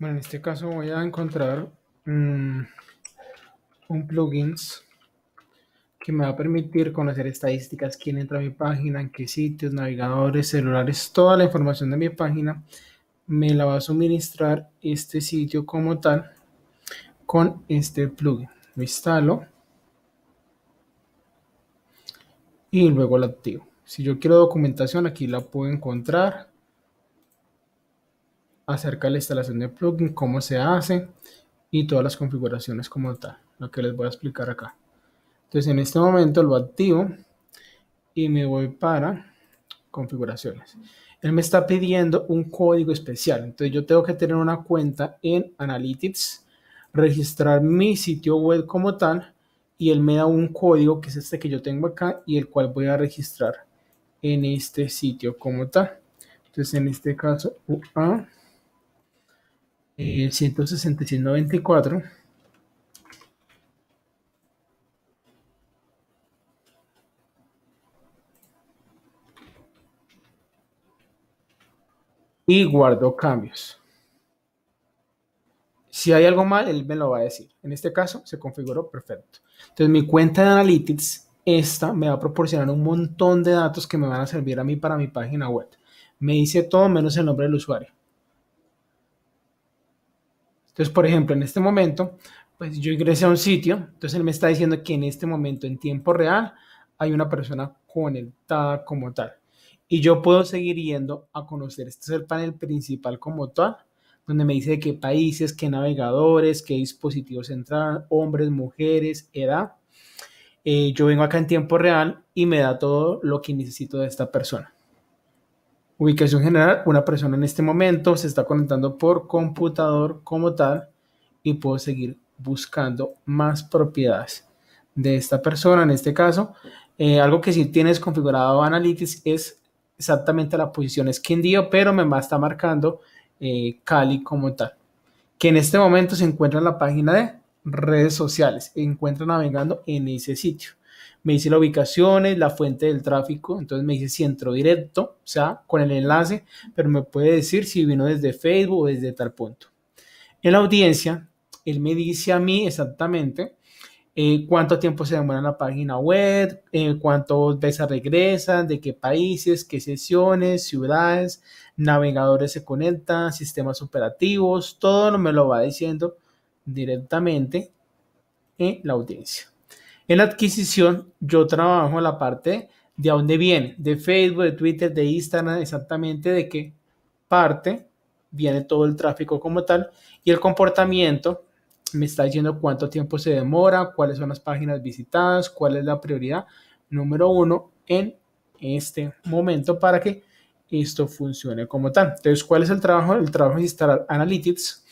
Bueno, en este caso voy a encontrar mm, un plugins que me va a permitir conocer estadísticas, quién entra a mi página, en qué sitios, navegadores, celulares, toda la información de mi página me la va a suministrar este sitio como tal con este plugin. Lo instalo y luego lo activo. Si yo quiero documentación, aquí la puedo encontrar acerca de la instalación de plugin, cómo se hace y todas las configuraciones como tal, lo que les voy a explicar acá. Entonces en este momento lo activo y me voy para configuraciones. Él me está pidiendo un código especial, entonces yo tengo que tener una cuenta en Analytics, registrar mi sitio web como tal y él me da un código que es este que yo tengo acá y el cual voy a registrar en este sitio como tal. Entonces en este caso UA eh, el y guardo cambios. Si hay algo mal, él me lo va a decir. En este caso, se configuró perfecto. Entonces, mi cuenta de Analytics, esta, me va a proporcionar un montón de datos que me van a servir a mí para mi página web. Me dice todo menos el nombre del usuario. Entonces, por ejemplo, en este momento, pues yo ingresé a un sitio, entonces él me está diciendo que en este momento, en tiempo real, hay una persona conectada como tal. Y yo puedo seguir yendo a conocer, este es el panel principal como tal, donde me dice de qué países, qué navegadores, qué dispositivos entran, hombres, mujeres, edad. Eh, yo vengo acá en tiempo real y me da todo lo que necesito de esta persona. Ubicación general, una persona en este momento se está conectando por computador como tal y puedo seguir buscando más propiedades de esta persona. En este caso, eh, algo que si tienes configurado Analytics es exactamente la posición dio pero me está marcando eh, Cali como tal, que en este momento se encuentra en la página de redes sociales, encuentra navegando en ese sitio me dice la ubicaciones, la fuente del tráfico, entonces me dice si entro directo, o sea, con el enlace, pero me puede decir si vino desde Facebook o desde tal punto. En la audiencia, él me dice a mí exactamente eh, cuánto tiempo se demora en la página web, eh, cuántos cuántas veces regresan, de qué países, qué sesiones, ciudades, navegadores se conectan, sistemas operativos, todo me lo va diciendo directamente en la audiencia. En la adquisición, yo trabajo la parte de dónde viene, de Facebook, de Twitter, de Instagram, exactamente de qué parte viene todo el tráfico como tal y el comportamiento me está diciendo cuánto tiempo se demora, cuáles son las páginas visitadas, cuál es la prioridad número uno en este momento para que esto funcione como tal. Entonces, ¿cuál es el trabajo? del trabajo es instalar Analytics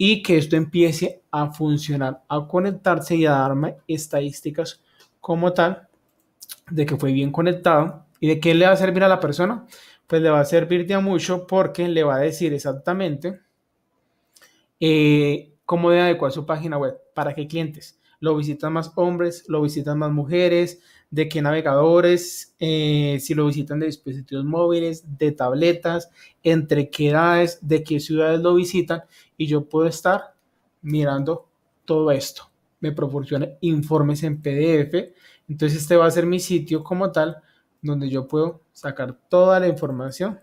y que esto empiece a funcionar, a conectarse y a darme estadísticas como tal de que fue bien conectado y de qué le va a servir a la persona. Pues le va a servir ya mucho porque le va a decir exactamente eh, cómo debe adecuar su página web, para que clientes, lo visitan más hombres, lo visitan más mujeres, de qué navegadores, eh, si lo visitan de dispositivos móviles, de tabletas, entre qué edades, de qué ciudades lo visitan y yo puedo estar mirando todo esto. Me proporciona informes en PDF. Entonces este va a ser mi sitio como tal donde yo puedo sacar toda la información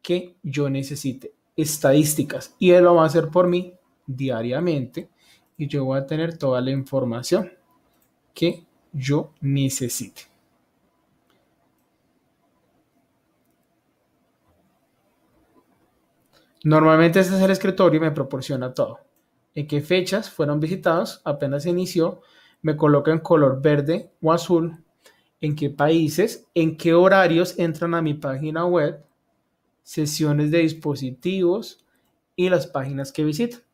que yo necesite. Estadísticas. Y él lo va a hacer por mí diariamente y yo voy a tener toda la información que yo necesite. Normalmente este es el escritorio y me proporciona todo. En qué fechas fueron visitados, apenas se inició, me coloca en color verde o azul, en qué países, en qué horarios entran a mi página web, sesiones de dispositivos y las páginas que visito.